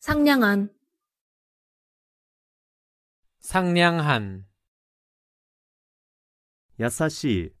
상냥한 상냥한 優しい